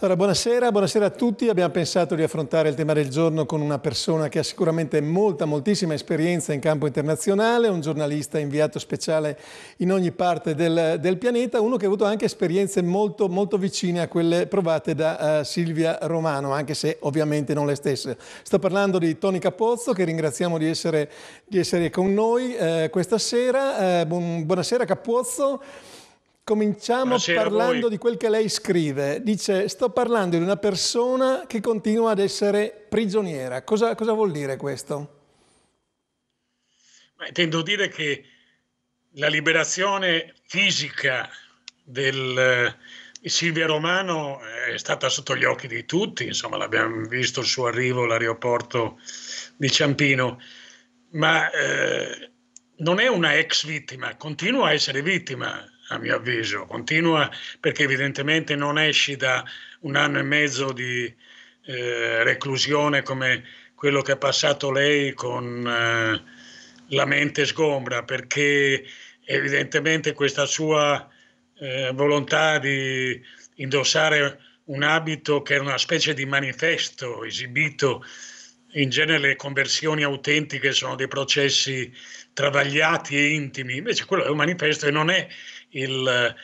Allora, buonasera, buonasera a tutti. Abbiamo pensato di affrontare il tema del giorno con una persona che ha sicuramente molta, moltissima esperienza in campo internazionale, un giornalista inviato speciale in ogni parte del, del pianeta, uno che ha avuto anche esperienze molto, molto vicine a quelle provate da uh, Silvia Romano, anche se ovviamente non le stesse. Sto parlando di Toni Capozzo, che ringraziamo di essere, di essere con noi eh, questa sera. Eh, buonasera Capozzo. Cominciamo Buonasera parlando di quel che lei scrive. Dice, sto parlando di una persona che continua ad essere prigioniera. Cosa, cosa vuol dire questo? Beh, a dire che la liberazione fisica del eh, Silvia Romano eh, è stata sotto gli occhi di tutti, insomma l'abbiamo visto il suo arrivo all'aeroporto di Ciampino, ma eh, non è una ex vittima, continua a essere vittima a mio avviso, continua perché evidentemente non esci da un anno e mezzo di eh, reclusione come quello che ha passato lei con eh, la mente sgombra, perché evidentemente questa sua eh, volontà di indossare un abito che era una specie di manifesto esibito, in genere le conversioni autentiche sono dei processi travagliati e intimi, invece quello è un manifesto e non è il, eh,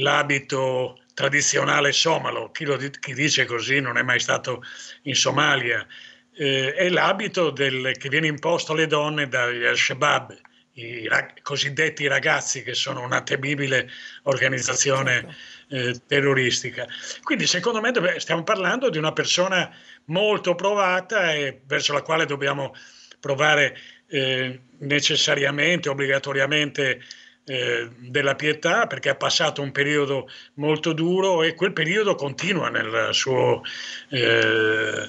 l'abito tradizionale somalo, chi, lo, chi, dice così non è mai stato in Somalia, eh, è l'abito del, che viene imposto alle donne dagli al-Shabaab, i rag- cosiddetti ragazzi che sono una temibile organizzazione certo. eh, terroristica. Quindi secondo me stiamo parlando di una persona molto provata e verso la quale dobbiamo provare eh, necessariamente, obbligatoriamente eh, della pietà perché ha passato un periodo molto duro e quel periodo continua nel suo, eh,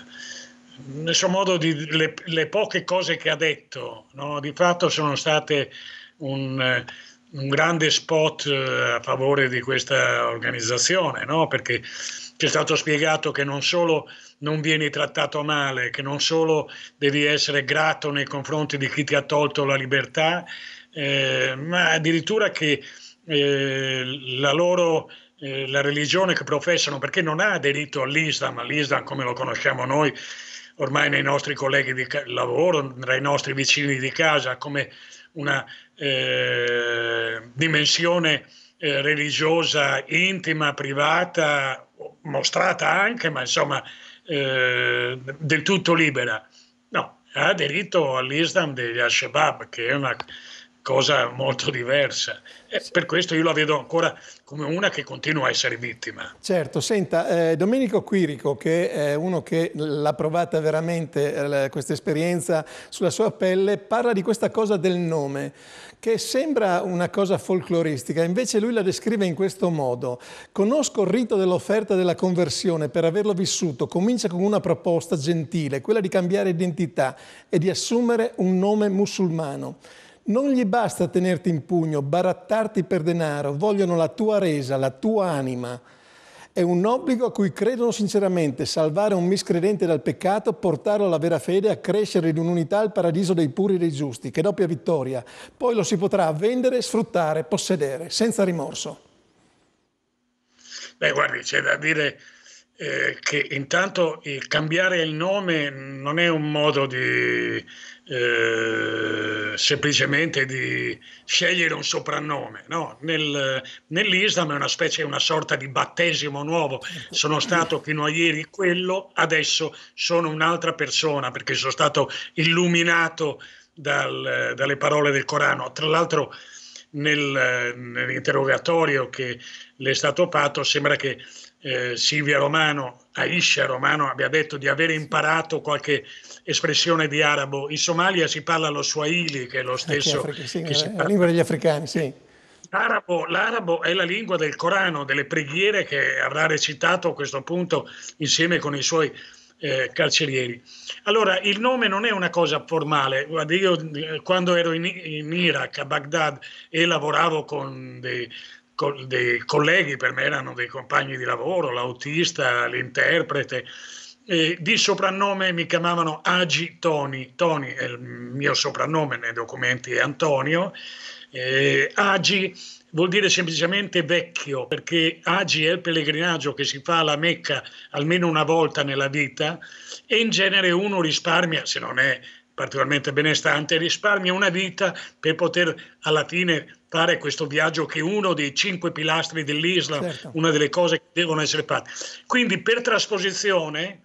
nel suo modo di le, le, poche cose che ha detto no? di fatto sono state un, un, grande spot eh, a favore di questa organizzazione no? perché ci è stato spiegato che non solo non vieni trattato male, che non solo devi essere grato nei confronti di chi ti ha tolto la libertà, eh, ma addirittura che eh, la loro eh, la religione che professano, perché non ha aderito all'Islam, all'Islam come lo conosciamo noi ormai nei nostri colleghi di lavoro, tra i nostri vicini di casa, come una eh, dimensione religiosa intima, privata, mostrata anche, ma insomma del tutto libera. No, ha aderito all'Islam degli al che è una cosa molto diversa. E eh, per questo io la vedo ancora come una che continua a essere vittima. Certo, senta, eh, Domenico Quirico, che è uno che l'ha provata veramente eh, questa esperienza sulla sua pelle, parla di questa cosa del nome, che sembra una cosa folcloristica, invece lui la descrive in questo modo. Conosco il rito dell'offerta della conversione per averlo vissuto, comincia con una proposta gentile, quella di cambiare identità e di assumere un nome musulmano. Non gli basta tenerti in pugno, barattarti per denaro, vogliono la tua resa, la tua anima. È un obbligo a cui credono sinceramente, salvare un miscredente dal peccato, portarlo alla vera fede, a crescere in un'unità al paradiso dei puri e dei giusti, che doppia vittoria. Poi lo si potrà vendere, sfruttare, possedere, senza rimorso. Beh, guardi, c'è da dire eh, che intanto eh, cambiare il nome non è un modo di eh, semplicemente di scegliere un soprannome, no? Nel, nell'Islam è una specie, una sorta di battesimo nuovo. Certo. Sono stato fino a ieri quello, adesso sono un'altra persona perché sono stato illuminato dal, dalle parole del Corano. Tra l'altro, nel, nell'interrogatorio che le è stato fatto, sembra che eh, Silvia Romano, Aisha Romano abbia detto di aver imparato qualche espressione di arabo. In Somalia si parla lo swahili, che è lo ah, stesso... Africa, sì, che eh, la, la lingua degli africani, sì. L'arabo, l'arabo, è la lingua del Corano, delle preghiere che avrà recitato a questo punto insieme con i suoi eh, carcerieri. Allora, il nome non è una cosa formale. Guarda, io eh, quando ero in, in Iraq, a Baghdad, e lavoravo con dei dei colleghi, per me erano dei compagni di lavoro, l'autista, l'interprete. E di soprannome mi chiamavano Agi Toni, Toni è il mio soprannome nei documenti è Antonio, eh, Agi vuol dire semplicemente vecchio, perché Agi è il pellegrinaggio che si fa alla Mecca almeno una volta nella vita e in genere uno risparmia, se non è particolarmente benestante, risparmia una vita per poter alla fine fare questo viaggio che è uno dei cinque pilastri dell'Islam, certo. una delle cose che devono essere fatte. Quindi per trasposizione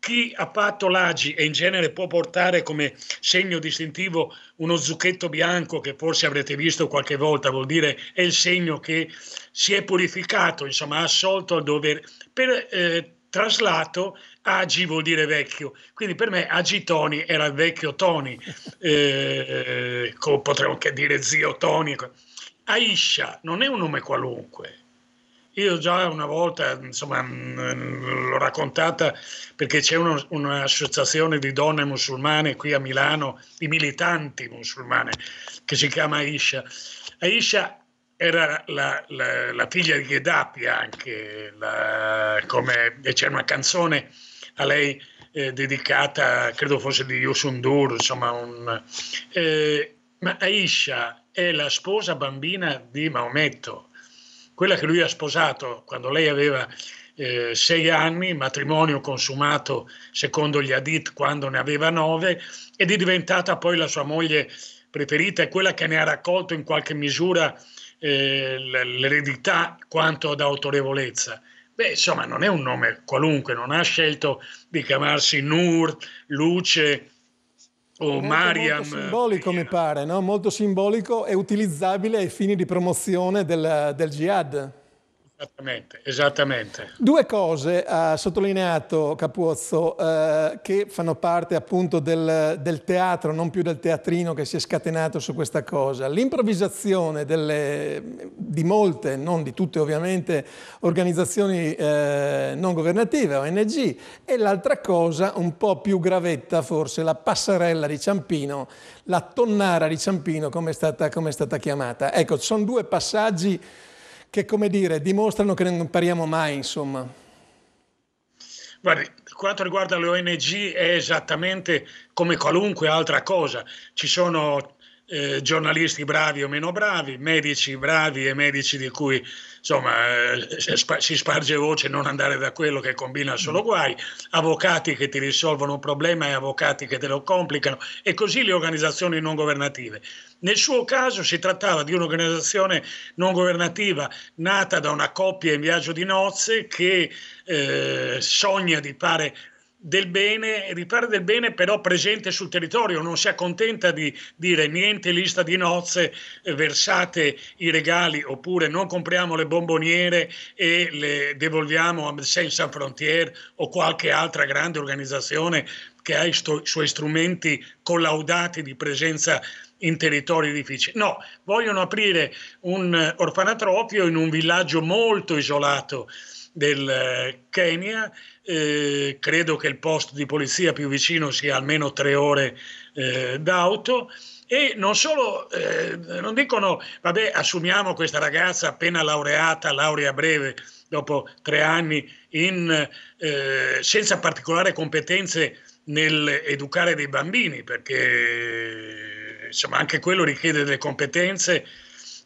chi ha fatto l'AGI e in genere può portare come segno distintivo uno zucchetto bianco che forse avrete visto qualche volta, vuol dire è il segno che si è purificato, insomma ha assolto il dovere. Per eh, traslato Agi vuol dire vecchio, quindi per me Agi Tony era il vecchio Tony, eh, potremmo anche dire zio Tony. Aisha non è un nome qualunque. Io già una volta, insomma, mm, mm, l'ho raccontata perché c'è uno, un'associazione di donne musulmane qui a Milano, di militanti musulmane, che si chiama Aisha. Aisha era la, la, la figlia di Gheddafi anche, la, come, c'è una canzone a lei eh, dedicata, credo fosse di Yusundur, insomma, un, eh, ma Aisha è la sposa bambina di Maometto, quella che lui ha sposato quando lei aveva eh, sei anni, matrimonio consumato secondo gli Hadith quando ne aveva nove, ed è diventata poi la sua moglie preferita, e quella che ne ha raccolto in qualche misura eh, l'eredità quanto ad autorevolezza. Beh, insomma, non è un nome qualunque, non ha scelto di chiamarsi Nur, Luce o molto, Mariam. Molto simbolico, eh, mi pare, no? molto simbolico e utilizzabile ai fini di promozione del, del jihad. Esattamente, esattamente. Due cose ha sottolineato Capuozzo eh, che fanno parte appunto del, del, teatro, non più del teatrino che si è scatenato su questa cosa. L'improvvisazione di molte, non di tutte ovviamente, organizzazioni eh, non governative, ONG, e l'altra cosa un po' più gravetta forse, la passarella di Ciampino, la tonnara di Ciampino come è stata, come è stata chiamata. Ecco, sono due passaggi che, come dire, dimostrano che non impariamo mai, insomma. Guardi, quanto riguarda le ONG è esattamente come qualunque altra cosa. Ci sono eh, giornalisti bravi o meno bravi, medici bravi e medici di cui insomma, eh, si sparge voce non andare da quello che combina solo mm. guai, avvocati che ti risolvono un problema e avvocati che te lo complicano e così le organizzazioni non governative. Nel suo caso si trattava di un'organizzazione non governativa nata da una coppia in viaggio di nozze che eh, sogna di fare del bene, ripare del bene però presente sul territorio, non si accontenta di dire niente lista di nozze, eh, versate i regali oppure non compriamo le bomboniere e le devolviamo a Médecins Sans Frontières o qualche altra grande organizzazione che ha i sto- suoi strumenti collaudati di presenza in territori difficili. No, vogliono aprire un eh, orfanatropio in un villaggio molto isolato del eh, Kenya. Eh, credo che il posto di polizia più vicino sia almeno tre ore eh, d'auto. E non solo, eh, non dicono, vabbè, assumiamo questa ragazza appena laureata, laurea breve, dopo tre anni, in, eh, senza particolari competenze nell'educare dei bambini, perché insomma, anche quello richiede delle competenze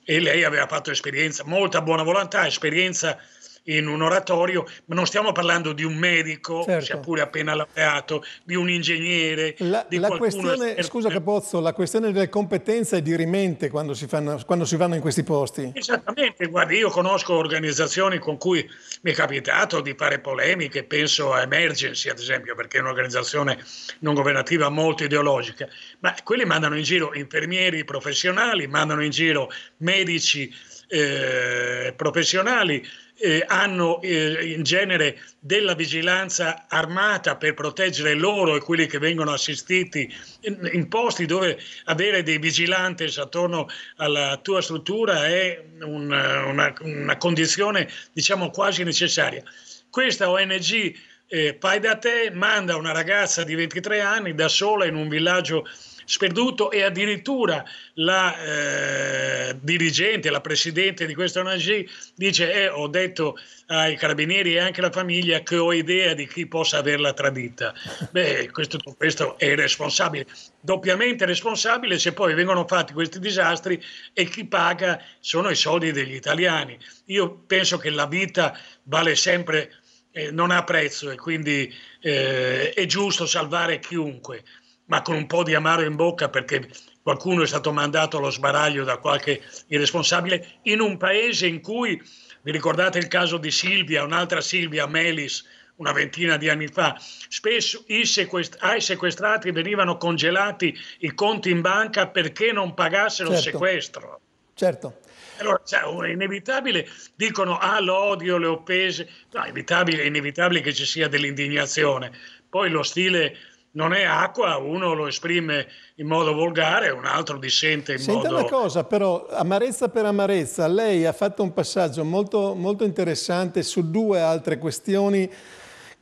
e lei aveva fatto esperienza, molta buona volontà, esperienza in un oratorio, ma non stiamo parlando di un medico, certo. sia pure appena laureato, di un ingegnere, la, di la Questione, esperto. scusa Capozzo, la questione delle competenze è dirimente quando si, fanno, quando si vanno in questi posti. Esattamente, guardi, io conosco organizzazioni con cui mi è capitato di fare polemiche, penso a Emergency ad esempio, perché è un'organizzazione non governativa molto ideologica, ma quelli mandano in giro infermieri professionali, mandano in giro medici eh, professionali, eh, hanno eh, in genere della vigilanza armata per proteggere loro e quelli che vengono assistiti in, in posti dove avere dei vigilanti attorno alla tua struttura è una, una, una condizione diciamo quasi necessaria. Questa ONG eh, Pai da te manda una ragazza di 23 anni da sola in un villaggio sperduto e addirittura la eh, dirigente, la presidente di questa ONG dice eh, ho detto ai carabinieri e anche alla famiglia che ho idea di chi possa averla tradita. Beh, questo, questo è responsabile, doppiamente responsabile se poi vengono fatti questi disastri e chi paga sono i soldi degli italiani. Io penso che la vita vale sempre, eh, non ha prezzo e quindi eh, è giusto salvare chiunque ma con un po' di amaro in bocca perché qualcuno è stato mandato allo sbaraglio da qualche irresponsabile, in un paese in cui, vi ricordate il caso di Silvia, un'altra Silvia Melis, una ventina di anni fa, spesso sequest- ai sequestrati venivano congelati i conti in banca perché non pagassero certo. il sequestro. Certo. Allora, cioè, è inevitabile, dicono, ah, l'odio, le offese, no, è inevitabile, è inevitabile che ci sia dell'indignazione. Poi lo stile non è acqua, uno lo esprime in modo volgare, un altro dissente in Senta modo... Senta una cosa però, amarezza per amarezza, lei ha fatto un passaggio molto, molto interessante su due altre questioni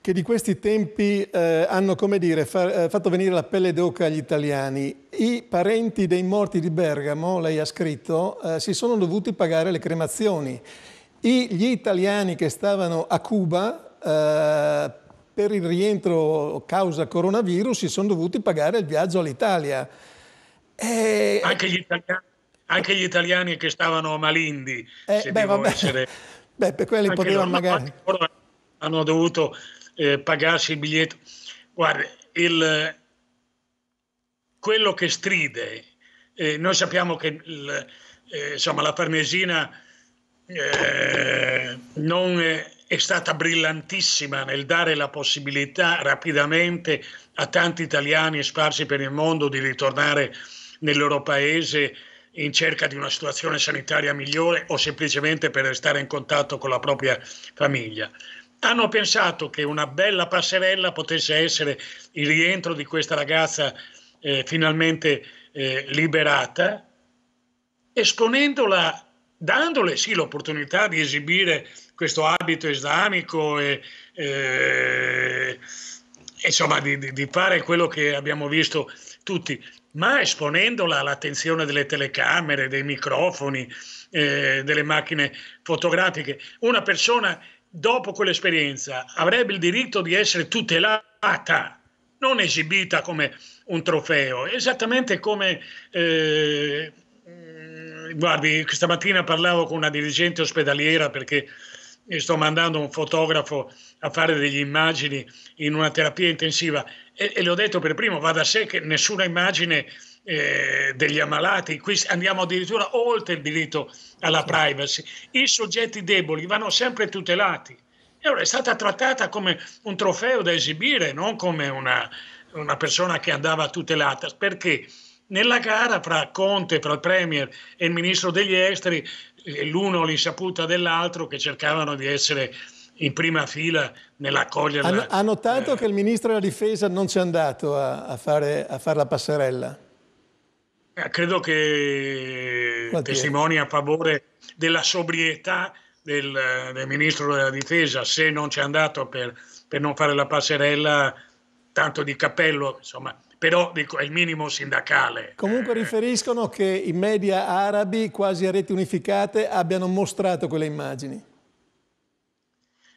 che di questi tempi eh, hanno, come dire, fa, eh, fatto venire la pelle d'oca agli italiani. I parenti dei morti di Bergamo, lei ha scritto, eh, si sono dovuti pagare le cremazioni. I, gli italiani che stavano a Cuba eh, per il rientro causa coronavirus si sono dovuti pagare il viaggio all'Italia. E... Anche, gli italiani, anche, gli italiani, che stavano a Malindi, eh, se beh, vabbè. essere... Beh, per quelli anche potevano magari... hanno dovuto eh, pagarsi il biglietto. Guarda, il, quello che stride, eh, noi sappiamo che il, eh, insomma, la Parmesina eh, non... È, è stata brillantissima nel dare la possibilità rapidamente a tanti italiani sparsi per il mondo di ritornare nel loro paese in cerca di una situazione sanitaria migliore o semplicemente per restare in contatto con la propria famiglia. Hanno pensato che una bella passerella potesse essere il rientro di questa ragazza eh, finalmente eh, liberata, esponendola dandole sì l'opportunità di esibire questo abito islamico e, e insomma di, di, di, fare quello che abbiamo visto tutti, ma esponendola all'attenzione delle telecamere, dei microfoni, eh, delle macchine fotografiche. Una persona dopo quell'esperienza avrebbe il diritto di essere tutelata, non esibita come un trofeo, esattamente come... Eh, mm, guardi, mattina parlavo con una dirigente ospedaliera perché e sto mandando un fotografo a fare delle immagini in una terapia intensiva e, e le ho detto per primo, va da sé che nessuna immagine eh, degli ammalati, qui andiamo addirittura oltre il diritto alla privacy, i soggetti deboli vanno sempre tutelati. E allora è stata trattata come un trofeo da esibire, non come una, una persona che andava tutelata, perché nella gara fra Conte, fra il Premier e il Ministro degli Esteri l'uno l'insaputa dell'altro che cercavano di essere in prima fila nell'accogliere. Hanno, ha notato eh, che il ministro della difesa non c'è andato a, a, fare, a fare la passerella? Eh, credo che Quanti testimoni a favore della sobrietà del, del, ministro della difesa, se non c'è andato per, per non fare la passerella, tanto di cappello, insomma, però dico, è il minimo sindacale. Comunque eh. riferiscono che i media arabi, quasi a reti unificate, abbiano mostrato quelle immagini.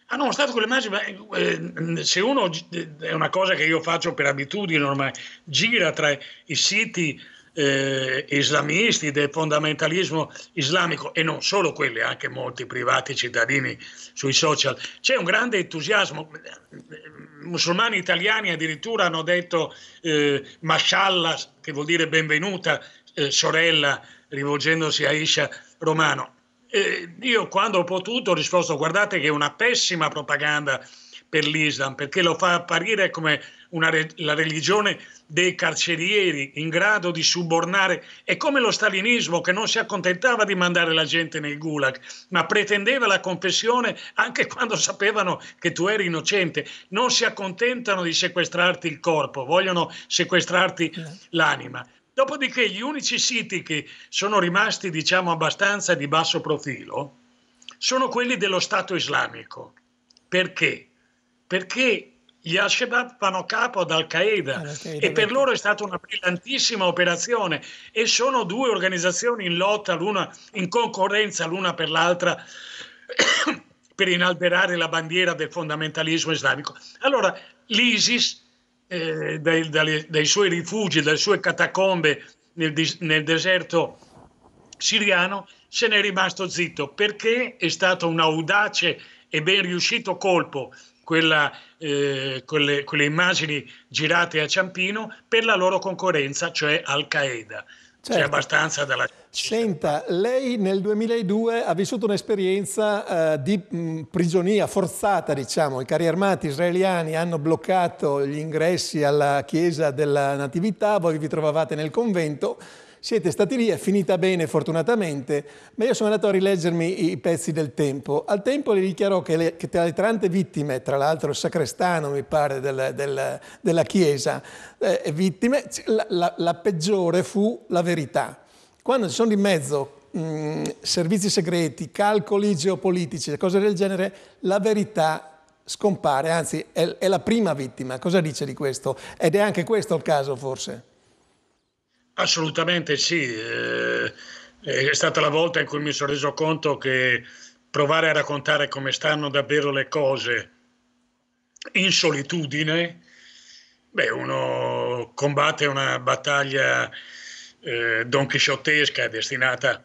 Hanno mostrato quelle immagini, ma eh, se uno, è una cosa che io faccio per abitudine ormai, gira tra i siti eh, islamisti, del fondamentalismo islamico e non solo quelli, anche molti privati cittadini sui social. C'è un grande entusiasmo, musulmani italiani addirittura hanno detto eh, mashallah, che vuol dire benvenuta, eh, sorella, rivolgendosi a Isha Romano. Eh, io quando ho potuto ho risposto guardate che è una pessima propaganda per l'Islam, perché lo fa apparire come re, la religione dei carcerieri in grado di subornare. È come lo stalinismo che non si accontentava di mandare la gente nel gulag, ma pretendeva la confessione anche quando sapevano che tu eri innocente. Non si accontentano di sequestrarti il corpo, vogliono sequestrarti no. l'anima. Dopodiché gli unici siti che sono rimasti, diciamo, abbastanza di basso profilo sono quelli dello Stato islamico. Perché? perché gli Al-Shabaab fanno capo ad Al-Qaeda Al e per vero. loro è stata una brillantissima operazione e sono due organizzazioni in lotta, l'una in concorrenza l'una per l'altra per inalberare la bandiera del fondamentalismo islamico. Allora l'ISIS eh, dai, dai, dai, suoi rifugi, dalle sue catacombe nel, nel deserto siriano se n'è rimasto zitto perché è stato un audace e ben riuscito colpo quella, eh, quelle, quelle, immagini girate a Ciampino per la loro concorrenza, cioè Al Qaeda. Certo. C'è abbastanza dalla... Senta, lei nel 2002 ha vissuto un'esperienza eh, di mh, prigionia forzata, diciamo. I carri armati israeliani hanno bloccato gli ingressi alla chiesa della Natività, voi vi trovavate nel convento siete stati lì, è finita bene fortunatamente, ma io sono andato a rileggermi i pezzi del tempo. Al tempo le dichiarò che, le, che tra le tante vittime, tra l'altro il sacrestano mi pare del, del, della Chiesa, eh, vittime, la, la, la peggiore fu la verità. Quando ci sono di mezzo Mm, servizi segreti, calcoli geopolitici, cose del genere, la verità scompare, anzi è, è la prima vittima. Cosa dice di questo? Ed è anche questo il caso forse. Assolutamente sì, eh, è stata la volta in cui mi sono reso conto che provare a raccontare come stanno davvero le cose in solitudine, beh, uno combatte una battaglia eh, donchisciottesca destinata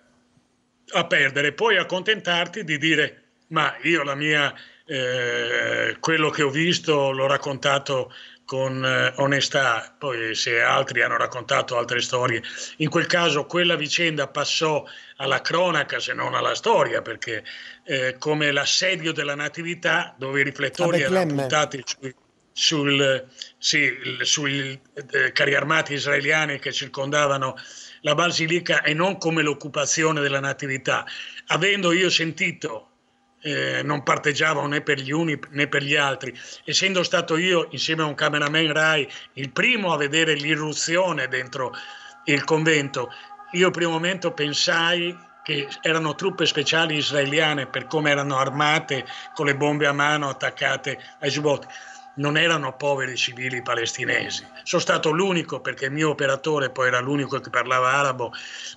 a perdere, poi accontentarti di dire ma io la mia, eh, quello che ho visto l'ho raccontato con eh, onestà, poi se altri hanno raccontato altre storie, in quel caso quella vicenda passò alla cronaca se non alla storia, perché eh, come l'assedio della Natività, dove i riflettori erano puntati sui, sul, sì, sui eh, carri armati israeliani che circondavano la Basilica e non come l'occupazione della Natività, avendo io sentito eh, non partecipavo né per gli uni né per gli altri. Essendo stato io, insieme a un cameraman Rai, il primo a vedere l'irruzione dentro il convento, io per un momento pensai che erano truppe speciali israeliane per come erano armate con le bombe a mano attaccate ai giubbotti. Non erano poveri civili palestinesi. Sono stato l'unico, perché il mio operatore poi era l'unico che parlava arabo,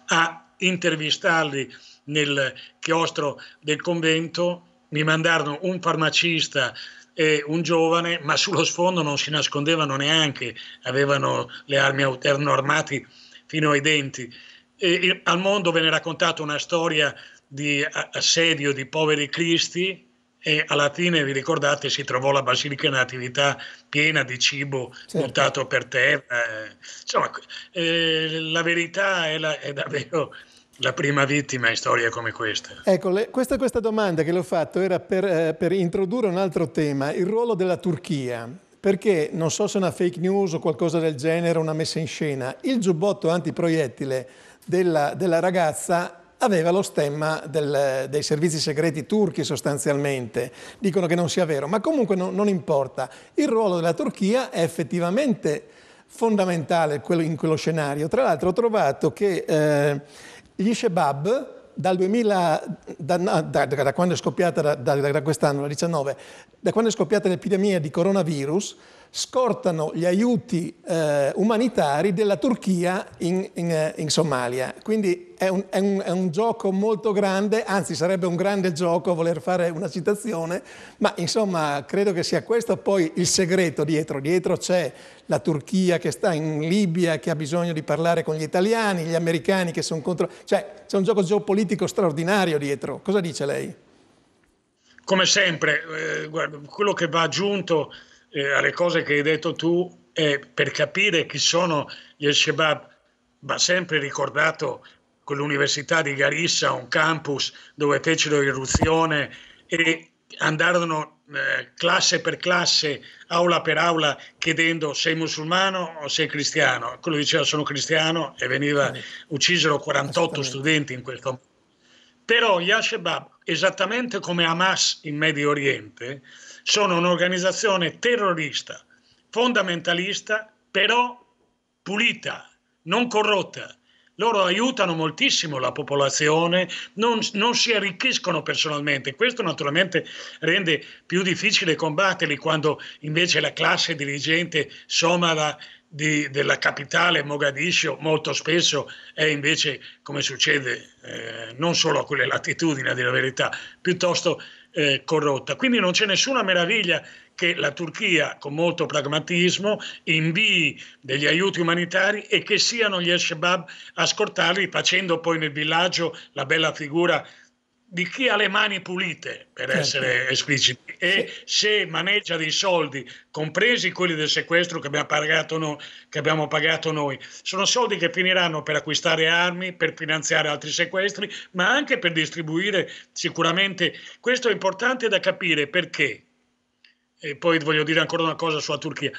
a intervistarli nel chiostro del convento, mi mandarono un farmacista e un giovane, ma sullo sfondo non si nascondevano neanche, avevano le armi auterno armati fino ai denti. E al mondo venne raccontata una storia di assedio di poveri cristi e alla fine, vi ricordate, si trovò la Basilica in attività piena di cibo certo. buttato per terra. Eh. Insomma, eh, la verità è, la, è davvero la prima vittima in storie come questa. Ecco, le, questa, questa, domanda che le ho fatto era per, eh, per introdurre un altro tema, il ruolo della Turchia perché non so se è una fake news o qualcosa del genere, una messa in scena, il giubbotto antiproiettile della, della ragazza aveva lo stemma del, dei servizi segreti turchi sostanzialmente. Dicono che non sia vero, ma comunque no, non importa. Il ruolo della Turchia è effettivamente fondamentale in quello scenario. Tra l'altro ho trovato che... Eh, gli Shebab, dal 2000, da, da, da, da quando è scoppiata da, quest'anno, la 19, da quando è scoppiata l'epidemia di coronavirus, scortano gli aiuti eh, umanitari della Turchia in, in, eh, in Somalia. Quindi è un, è, un, è un, gioco molto grande, anzi sarebbe un grande gioco voler fare una citazione, ma insomma credo che sia questo poi il segreto dietro. Dietro c'è la Turchia che sta in Libia, che ha bisogno di parlare con gli italiani, gli americani che sono contro... Cioè c'è un gioco geopolitico straordinario dietro. Cosa dice lei? Come sempre, eh, guarda, quello che va aggiunto eh, alle cose che hai detto tu, eh, per capire chi sono gli al-Shabaab, va sempre ricordato quell'università di Garissa, un campus dove fecero irruzione e andarono eh, classe per classe, aula per aula, chiedendo sei musulmano o sei cristiano. Quello diceva sono cristiano e veniva, uccisero 48 studenti in quel momento. Però gli al-Shabaab, esattamente come Hamas in Medio Oriente, sono un'organizzazione terrorista, fondamentalista, però pulita, non corrotta. Loro aiutano moltissimo la popolazione, non, non si arricchiscono personalmente. Questo naturalmente rende più difficile combatterli quando invece la classe dirigente somala di, della capitale Mogadiscio molto spesso è invece, come succede eh, non solo a quelle latitudini, a dire la verità, piuttosto eh, corrotta. Quindi non c'è nessuna meraviglia che la Turchia, con molto pragmatismo, invii degli aiuti umanitari e che siano gli Al-Shabaab a scortarli, facendo poi nel villaggio la bella figura di chi ha le mani pulite, per certo. essere espliciti, e se maneggia dei soldi, compresi quelli del sequestro che abbiamo, pagato noi, abbiamo pagato noi sono soldi che finiranno per acquistare armi, per finanziare altri sequestri, ma anche per distribuire sicuramente. Questo è importante da capire perché. E poi voglio dire ancora una cosa sulla Turchia,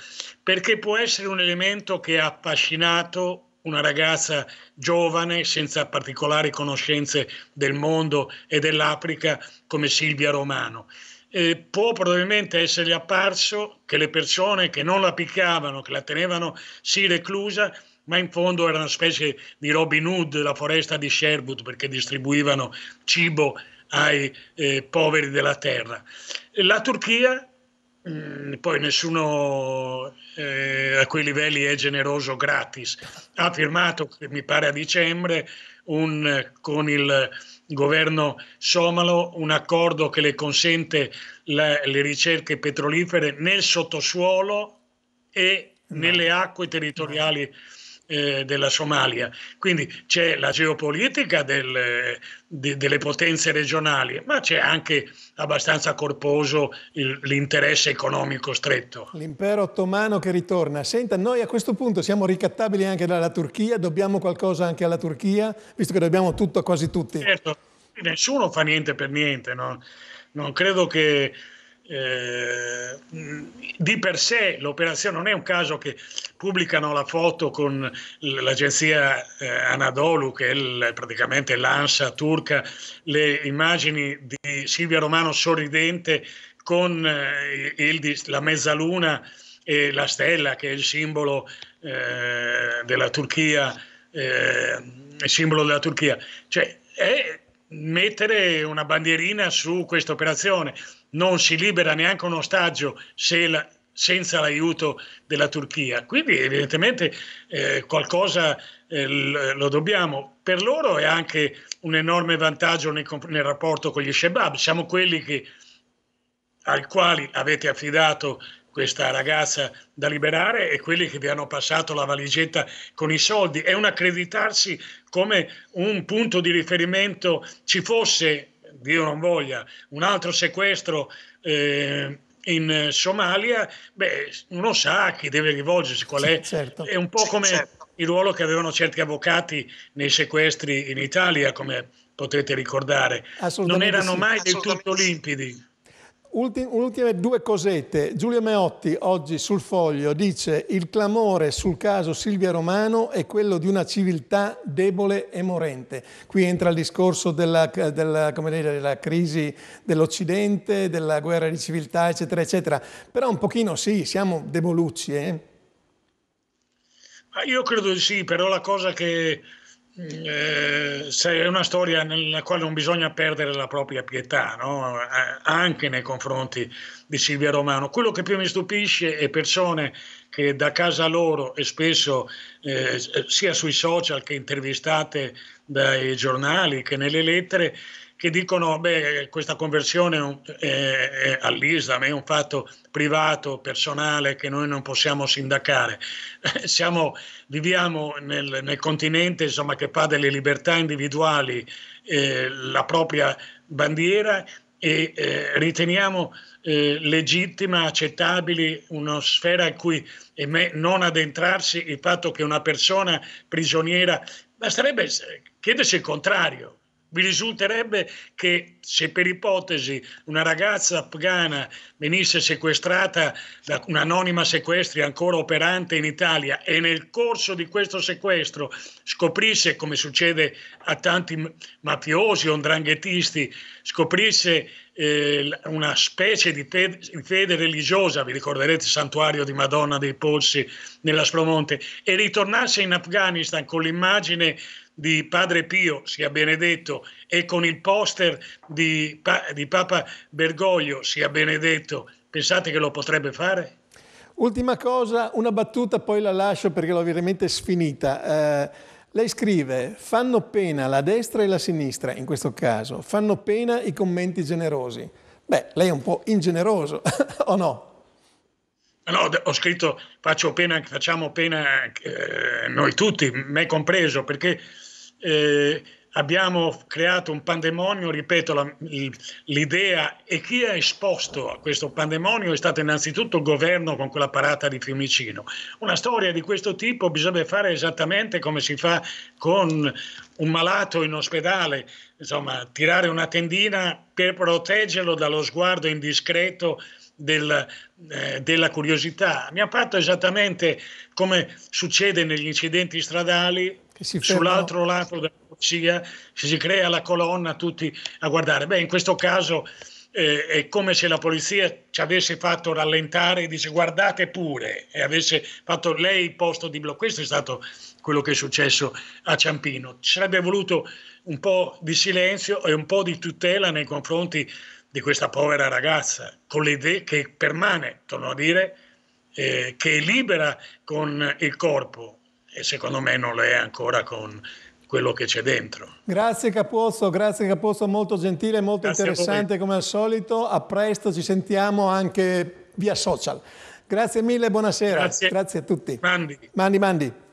perché può essere un elemento che ha affascinato una ragazza giovane, senza particolari conoscenze del mondo e dell'Africa, come Silvia Romano. Eh, può probabilmente essergli apparso che le persone che non la picchiavano, che la tenevano sì reclusa, ma in fondo era una specie di Robin Hood, la foresta di Sherwood, perché distribuivano cibo ai eh, poveri della terra. La Turchia Mm, poi nessuno eh, a quei livelli è generoso gratis. Ha firmato, mi pare a dicembre, un, con il governo somalo un accordo che le consente la, le ricerche petrolifere nel sottosuolo e nelle acque territoriali. No eh, della Somalia. Quindi c'è la geopolitica del, de, delle potenze regionali, ma c'è anche abbastanza corposo il, l'interesse economico stretto. L'impero ottomano che ritorna. Senta, noi a questo punto siamo ricattabili anche dalla Turchia, dobbiamo qualcosa anche alla Turchia, visto che dobbiamo tutto a quasi tutti. Certo, nessuno fa niente per niente, no? non credo che eh, di per sé l'operazione non è un caso che pubblicano la foto con l'agenzia eh, Anadolu, che è il, praticamente l'ANSA turca, le immagini di Silvia Romano sorridente con eh, il, la mezzaluna e la stella, che è il simbolo eh, della Turchia. Eh, il simbolo della Turchia, cioè è mettere una bandierina su questa operazione non si libera neanche un ostaggio se la, senza l'aiuto della Turchia. Quindi evidentemente eh, qualcosa eh, lo dobbiamo. Per loro è anche un enorme vantaggio nel, nel rapporto con gli Shebab. Siamo quelli che, al quali avete affidato questa ragazza da liberare e quelli che vi hanno passato la valigetta con i soldi. È un accreditarsi come un punto di riferimento. Ci fosse Dio non voglia, un altro sequestro eh, in Somalia, beh, uno sa a chi deve rivolgersi, qual è. Sì, certo. È un po' come sì, certo. il ruolo che avevano certi avvocati nei sequestri in Italia, come potete ricordare. Non erano mai del tutto limpidi ultime due cosette. Giulio Meotti oggi sul foglio dice il clamore sul caso Silvia Romano è quello di una civiltà debole e morente. Qui entra il discorso della, della, dire, della crisi dell'Occidente, della guerra di civiltà, eccetera, eccetera. Però un pochino sì, siamo debolucci. Eh? Io credo di sì, però la cosa che eh, è una storia nella quale non bisogna perdere la propria pietà, no? Eh, anche nei confronti di Silvia Romano. Quello che più mi stupisce è persone che da casa loro e spesso eh, sia sui social che intervistate dai giornali che nelle lettere che dicono che questa conversione eh, all'Islam è un fatto privato, personale, che noi non possiamo sindacare. Siamo, viviamo nel, nel continente insomma, che fa delle libertà individuali eh, la propria bandiera e eh, riteniamo eh, legittima, accettabile una sfera in cui non addentrarsi il fatto che una persona prigioniera, basterebbe eh, chiedersi il contrario, vi risulterebbe che se per ipotesi una ragazza afghana venisse sequestrata da un'anonima sequestri ancora operante in Italia e nel corso di questo sequestro scoprisse, come succede a tanti mafiosi o ndranghetisti, scoprisse eh, una specie di fede, di fede, religiosa, vi ricorderete il santuario di Madonna dei Polsi nella Spromonte, e ritornasse in Afghanistan con l'immagine di Padre Pio, sia benedetto, e con il poster di, pa- di Papa Bergoglio, sia benedetto, pensate che lo potrebbe fare? Ultima cosa, una battuta, poi la lascio perché l'ho veramente sfinita. Eh, lei scrive, fanno pena la destra e la sinistra, in questo caso, fanno pena i commenti generosi. Beh, lei è un po' ingeneroso, o no? No, ho scritto, faccio pena, facciamo pena eh, noi tutti, me compreso, perché eh, abbiamo creato un pandemonio, ripeto, la, l'idea e chi ha esposto a questo pandemonio è stato innanzitutto il governo con quella parata di Fiumicino. Una storia di questo tipo bisogna fare esattamente come si fa con un malato in ospedale, insomma, tirare una tendina per proteggerlo dallo sguardo indiscreto del, eh, della curiosità. Mi ha fatto esattamente come succede negli incidenti stradali, sull'altro lato della corsia si crea la colonna tutti a guardare. Beh, in questo caso eh, è come se la polizia ci avesse fatto rallentare e dice guardate pure e avesse fatto lei il posto di blocco. Questo è stato quello che è successo a Ciampino. Ci sarebbe voluto un po' di silenzio e un po' di tutela nei confronti di questa povera ragazza con le idee che permane, torno a dire, eh, che è libera con il corpo, e secondo me non lo è ancora con quello che c'è dentro. Grazie Capozzo, grazie Capozzo, molto gentile, molto grazie interessante come al solito. A presto, ci sentiamo anche via social. Grazie mille, buonasera. Grazie, grazie a tutti. Mandi. Mandi, mandi.